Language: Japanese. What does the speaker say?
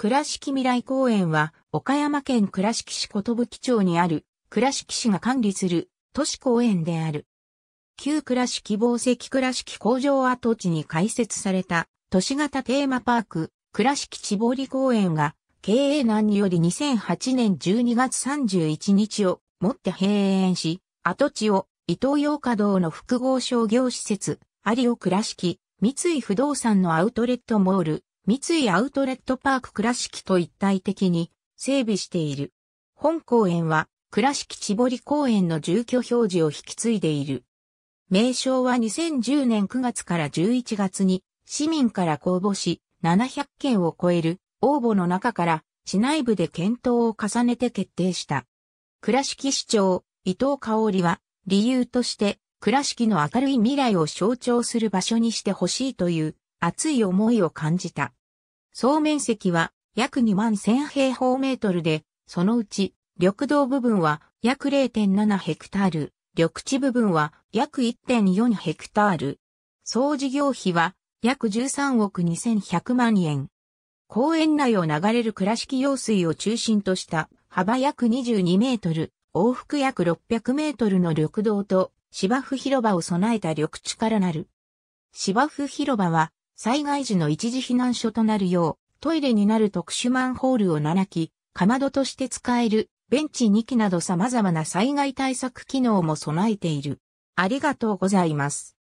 倉敷未来公園は、岡山県倉敷市寿町にある、倉敷市が管理する都市公園である。旧倉敷宝石倉敷工場跡地に開設された都市型テーマパーク、倉敷地堀公園が、経営難により2008年12月31日をもって閉園し、跡地を伊東洋華堂の複合商業施設、有尾倉敷、三井不動産のアウトレットモール、三井アウトレットパーク倉敷と一体的に整備している。本公園は倉敷千堀公園の住居表示を引き継いでいる。名称は2010年9月から11月に市民から公募し700件を超える応募の中から市内部で検討を重ねて決定した。倉敷市長伊藤香織は理由として倉敷の明るい未来を象徴する場所にしてほしいという熱い思いを感じた。総面積は約2万1000平方メートルで、そのうち緑道部分は約0.7ヘクタール、緑地部分は約1.4ヘクタール。総事業費は約13億2100万円。公園内を流れる倉敷用水を中心とした幅約22メートル、往復約600メートルの緑道と芝生広場を備えた緑地からなる。芝生広場は災害時の一時避難所となるよう、トイレになる特殊マンホールを7機、かまどとして使える、ベンチ2機など様々な災害対策機能も備えている。ありがとうございます。